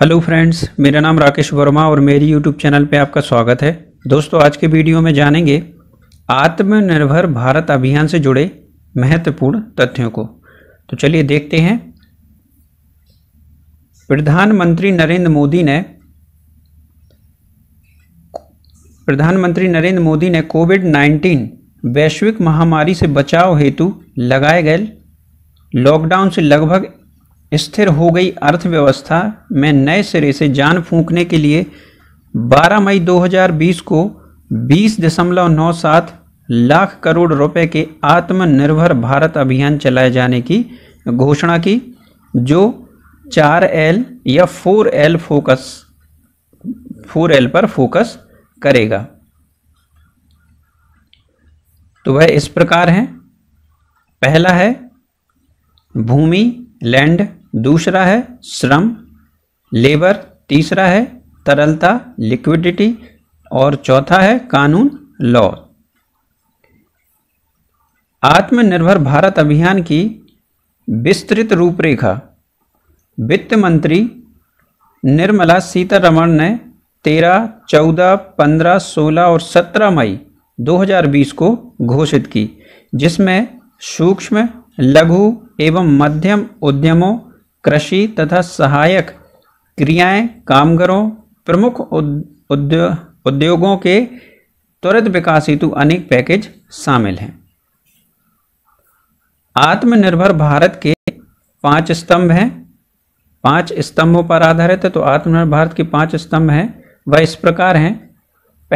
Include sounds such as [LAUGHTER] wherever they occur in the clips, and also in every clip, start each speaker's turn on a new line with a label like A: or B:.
A: Hello friends मेरा नाम राकेश वर्मा और मेरी यूट्यूब चैनल पे आपका स्वागत है दोस्तों आज के वीडियो में जानेंगे आत्मनिर्भर भारत अभियान से जुड़े महत्वपूर्ण तथ्यों को तो चलिए देखते हैं प्रधानमंत्री नरेंद्र मोदी ने प्रधानमंत्री नरेंद्र मोदी ने कोविड 19 वैश्विक महामारी से बचाव हेतु लगाए गए लॉकडाउन से लगभग स्थिर हो गई अर्थव्यवस्था में नए सिरे से जान फूंकने के लिए 12 मई 2020 को बीस दशमलव नौ सात लाख करोड़ रुपए के आत्मनिर्भर भारत अभियान चलाए जाने की घोषणा की जो 4L या 4L फोकस 4L पर फोकस करेगा तो वह इस प्रकार हैं पहला है भूमि लैंड दूसरा है श्रम लेबर तीसरा है तरलता लिक्विडिटी और चौथा है कानून लॉ आत्मनिर्भर भारत अभियान की विस्तृत रूपरेखा वित्त मंत्री निर्मला सीतारमण ने 13, 14, 15, 16 और 17 मई 2020 को घोषित की जिसमें सूक्ष्म लघु एवं मध्यम उद्यमों कृषि तथा सहायक क्रियाएं कामगारों प्रमुख उद्योगों के त्वरित विकास हेतु अनेक पैकेज शामिल हैं आत्मनिर्भर भारत के पांच स्तंभ हैं पांच स्तंभों पर आधारित है तो आत्मनिर्भर भारत के पांच स्तंभ हैं वह इस प्रकार हैं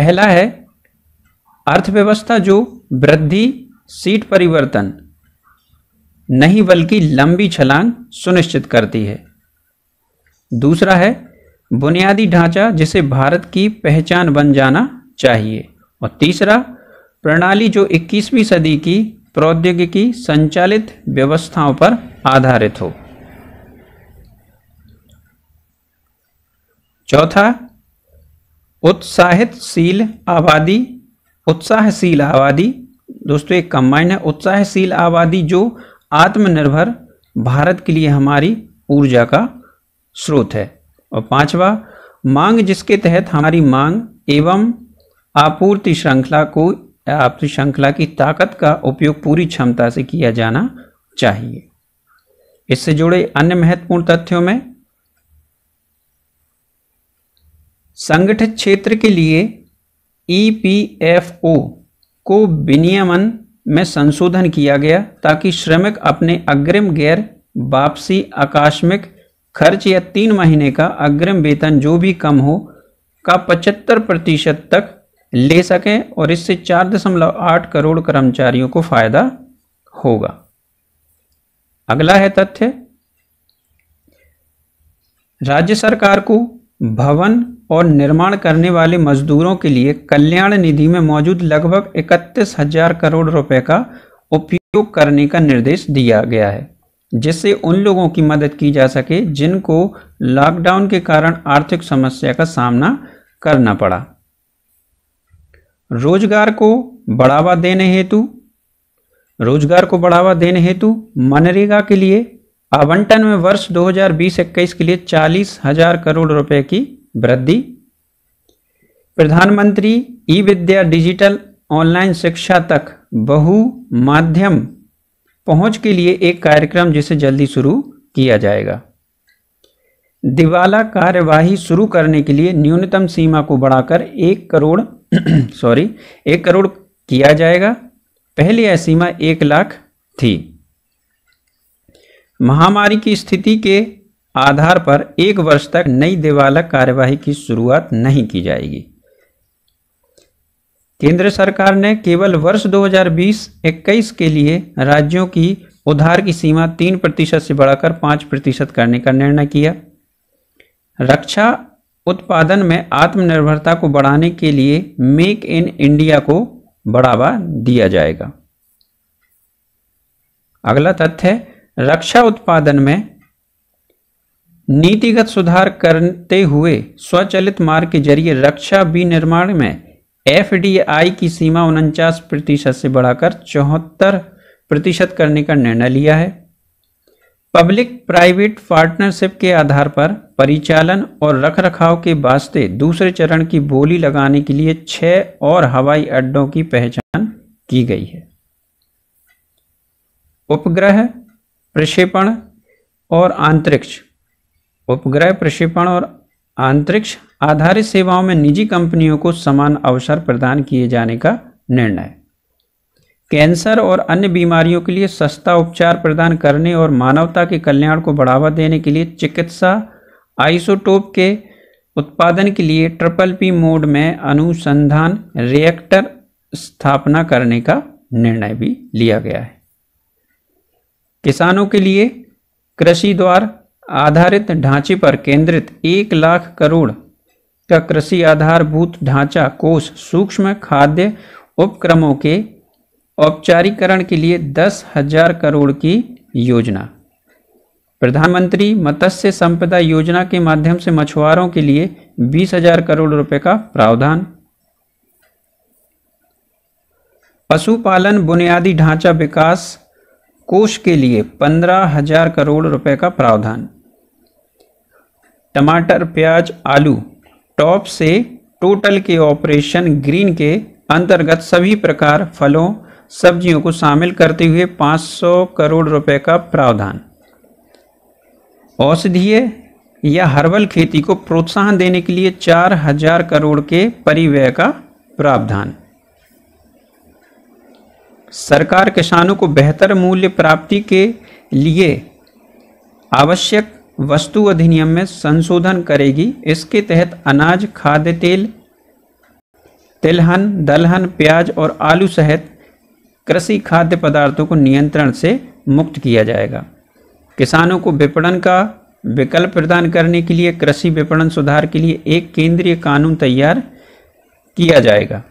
A: पहला है अर्थव्यवस्था जो वृद्धि सीट परिवर्तन नहीं बल्कि लंबी छलांग सुनिश्चित करती है दूसरा है बुनियादी ढांचा जिसे भारत की पहचान बन जाना चाहिए और तीसरा प्रणाली जो 21वीं सदी की प्रौद्योगिकी संचालित व्यवस्थाओं पर आधारित हो चौथा उत्साहितशील आबादी उत्साहशील आबादी दोस्तों एक कंबाइंड है उत्साहशील आबादी जो आत्मनिर्भर भारत के लिए हमारी ऊर्जा का स्रोत है और पांचवा मांग जिसके तहत हमारी मांग एवं आपूर्ति श्रृंखला को आपूर्ति श्रृंखला की ताकत का उपयोग पूरी क्षमता से किया जाना चाहिए इससे जुड़े अन्य महत्वपूर्ण तथ्यों में संगठित क्षेत्र के लिए ईपीएफओ e को विनियमन में संशोधन किया गया ताकि श्रमिक अपने अग्रिम गैर वापसी आकस्मिक खर्च या तीन महीने का अग्रिम वेतन जो भी कम हो का पचहत्तर प्रतिशत तक ले सकें और इससे चार दशमलव आठ करोड़ कर्मचारियों को फायदा होगा अगला है तथ्य राज्य सरकार को भवन और निर्माण करने वाले मजदूरों के लिए कल्याण निधि में मौजूद लगभग इकतीस हजार करोड़ रुपए का उपयोग करने का निर्देश दिया गया है जिससे उन लोगों की मदद की जा सके जिनको लॉकडाउन के कारण आर्थिक समस्या का सामना करना पड़ा रोजगार को बढ़ावा देने हेतु रोजगार को बढ़ावा देने हेतु मनरेगा के लिए आवंटन में वर्ष 2020-21 के लिए चालीस हजार करोड़ रुपए की वृद्धि प्रधानमंत्री ई विद्या डिजिटल ऑनलाइन शिक्षा तक बहु माध्यम पहुंच के लिए एक कार्यक्रम जिसे जल्दी शुरू किया जाएगा दिवाला कार्यवाही शुरू करने के लिए न्यूनतम सीमा को बढ़ाकर एक करोड़ [CLEARS THROAT] सॉरी एक करोड़ किया जाएगा पहले यह सीमा एक लाख थी महामारी की स्थिति के आधार पर एक वर्ष तक नई देवालय कार्यवाही की शुरुआत नहीं की जाएगी केंद्र सरकार ने केवल वर्ष 2020-21 के लिए राज्यों की उधार की सीमा तीन प्रतिशत से बढ़ाकर पांच प्रतिशत करने का निर्णय किया रक्षा उत्पादन में आत्मनिर्भरता को बढ़ाने के लिए मेक इन इंडिया को बढ़ावा दिया जाएगा अगला तथ्य रक्षा उत्पादन में नीतिगत सुधार करते हुए स्वचलित मार्ग के जरिए रक्षा विनिर्माण में एफडीआई की सीमा उनचास प्रतिशत से बढ़ाकर चौहत्तर प्रतिशत करने का निर्णय लिया है पब्लिक प्राइवेट पार्टनरशिप के आधार पर परिचालन और रखरखाव के वास्ते दूसरे चरण की बोली लगाने के लिए छह और हवाई अड्डों की पहचान की गई है उपग्रह प्रक्षेपण और अंतरिक्ष उपग्रह प्रक्षेपण और अंतरिक्ष आधारित सेवाओं में निजी कंपनियों को समान अवसर प्रदान किए जाने का निर्णय कैंसर और अन्य बीमारियों के लिए सस्ता उपचार प्रदान करने और मानवता के कल्याण को बढ़ावा देने के लिए चिकित्सा आइसोटोप के उत्पादन के लिए ट्रिपल पी मोड में अनुसंधान रिएक्टर स्थापना करने का निर्णय भी लिया गया है किसानों के लिए कृषि द्वार आधारित ढांचे पर केंद्रित एक लाख करोड़ का कृषि आधारभूत ढांचा कोष सूक्ष्म खाद्य उपक्रमों के औपचारीकरण के लिए दस हजार करोड़ की योजना प्रधानमंत्री मत्स्य संपदा योजना के माध्यम से मछुआरों के लिए बीस हजार करोड़ रुपए का प्रावधान पशुपालन बुनियादी ढांचा विकास कोष के लिए पंद्रह हजार करोड़ रुपए का प्रावधान टमाटर प्याज आलू टॉप से टोटल के ऑपरेशन ग्रीन के अंतर्गत सभी प्रकार फलों सब्जियों को शामिल करते हुए 500 करोड़ रुपए का प्रावधान औषधीय या हर्बल खेती को प्रोत्साहन देने के लिए 4000 करोड़ के परिव्यय का प्रावधान सरकार किसानों को बेहतर मूल्य प्राप्ति के लिए आवश्यक वस्तु अधिनियम में संशोधन करेगी इसके तहत अनाज खाद्य तेल तिलहन दलहन प्याज और आलू सहित कृषि खाद्य पदार्थों को नियंत्रण से मुक्त किया जाएगा किसानों को विपणन का विकल्प प्रदान करने के लिए कृषि विपणन सुधार के लिए एक केंद्रीय कानून तैयार किया जाएगा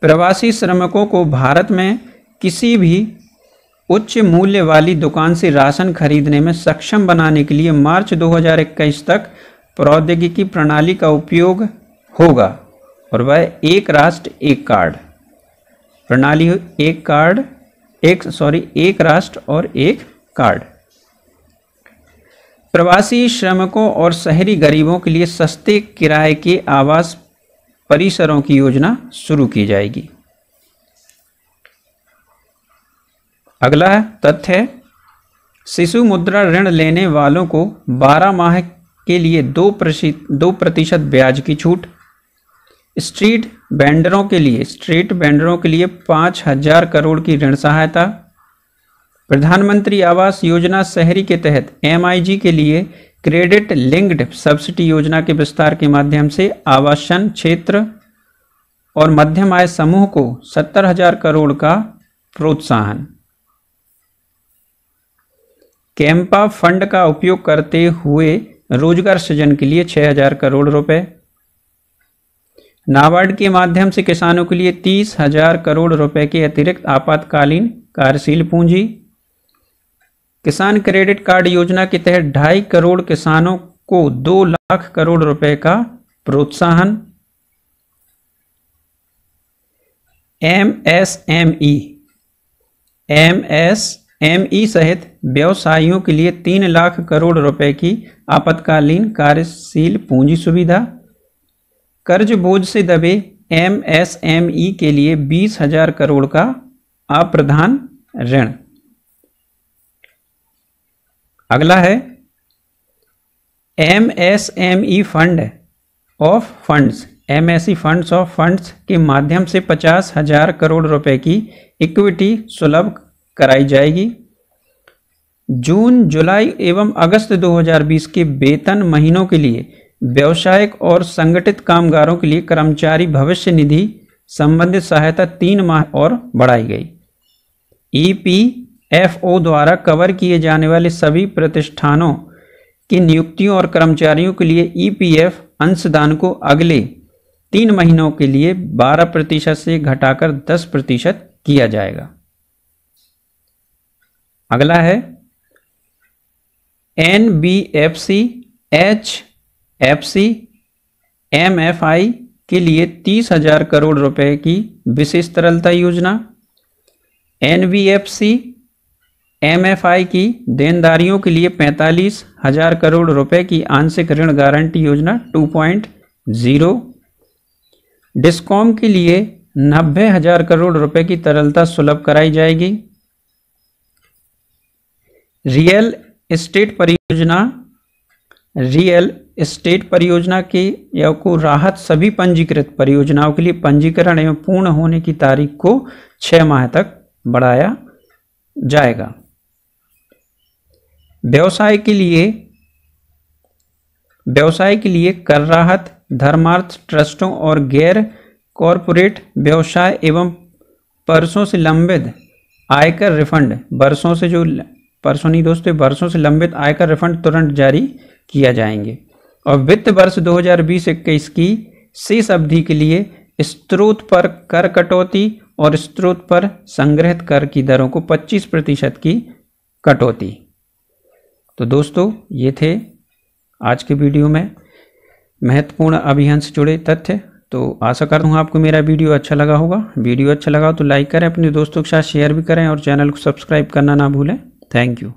A: प्रवासी श्रमिकों को भारत में किसी भी उच्च मूल्य वाली दुकान से राशन खरीदने में सक्षम बनाने के लिए मार्च 2021 तक प्रौद्योगिकी प्रणाली का उपयोग होगा और वह एक राष्ट्र एक कार्ड प्रणाली एक कार्ड एक सॉरी एक राष्ट्र और एक कार्ड प्रवासी श्रमिकों और शहरी गरीबों के लिए सस्ते किराए के आवास परिसरों की योजना शुरू की जाएगी अगला तथ्य शिशु मुद्रा ऋण लेने वालों को 12 माह के लिए दो दो प्रतिशत ब्याज की छूट स्ट्रीट बैंडरों के लिए स्ट्रीट बैंडरों के लिए पाँच हजार करोड़ की ऋण सहायता प्रधानमंत्री आवास योजना शहरी के तहत एमआईजी के लिए क्रेडिट लिंक्ड सब्सिडी योजना के विस्तार के माध्यम से आवासन क्षेत्र और मध्यम आय समूह को सत्तर हजार करोड़ का प्रोत्साहन कैंपा फंड का उपयोग करते हुए रोजगार सृजन के लिए 6000 करोड़ रुपए नाबार्ड के माध्यम से किसानों के लिए तीस हजार करोड़ रुपए के अतिरिक्त आपातकालीन कार्यशील पूंजी किसान क्रेडिट कार्ड योजना के तहत ढाई करोड़ किसानों को दो लाख करोड़ रुपए का प्रोत्साहन M S M E M S M E सहित व्यवसायियों के लिए तीन लाख करोड़ रुपए की आपातकालीन कार्यशील पूंजी सुविधा कर्ज बोझ से दबे एमएसएमई के लिए बीस हजार करोड़ का अप्रधान ऋण अगला है MSME fund of funds MSE funds of funds के माध्यम से पचास हजार करोड़ रुपए की इक्विटी सुलभ कराई जाएगी जून जुलाई एवं अगस्त 2020 के वेतन महीनों के लिए व्यावसायिक और संगठित कामगारों के लिए कर्मचारी भविष्य निधि संबंधित सहायता तीन माह और बढ़ाई गई ई पी एफ ओ द्वारा कवर किए जाने वाले सभी प्रतिष्ठानों की नियुक्तियों और कर्मचारियों के लिए ई पी एफ अंशदान को अगले तीन महीनों के लिए 12 प्रतिशत से घटाकर 10 प्रतिशत किया जाएगा अगला है N B F C H F C M F I के लिए तीस हजार करोड़ रुपए की विशेष तरलता योजना N B F C M F I की देनदारियों के लिए पैंतालीस हजार करोड़ रुपए की आंशिक ऋण गारंटी योजना टू पॉइंट जीरो डिस्कॉम के लिए नब्बे हजार करोड़ रुपए की तरलता सुलभ कराई जाएगी रियल स्टेट परियोजना रियल स्टेट परियोजना के या को राहत सभी पंजीकृत परियोजनाओं के लिए पंजीकरण एवं पूर्ण होने की तारीख को छः माह तक बढ़ाया जाएगा व्यवसाय के लिए व्यवसाय के लिए कर राहत धर्मार्थ ट्रस्टों और गैर कॉरपोरेट व्यवसाय एवं परसों से लंबित आयकर रिफंड बरसों से जो परसों नहीं दोस्तों वर्षों से लंबित आयकर रिफंड तुरंत जारी किया जाएंगे और वित्त वर्ष 2020 हजार की शेष अवधि के लिए स्त्रोत पर कर कटौती और स्त्रोत पर संग्रहित कर की दरों को 25 प्रतिशत की कटौती तो दोस्तों ये थे आज के वीडियो में महत्वपूर्ण अभियान से जुड़े तथ्य तो आशा करता हूँ आपको मेरा वीडियो अच्छा लगा होगा वीडियो अच्छा लगा तो लाइक करें अपने दोस्तों के साथ शेयर भी करें और चैनल को सब्सक्राइब करना ना भूलें Thank you.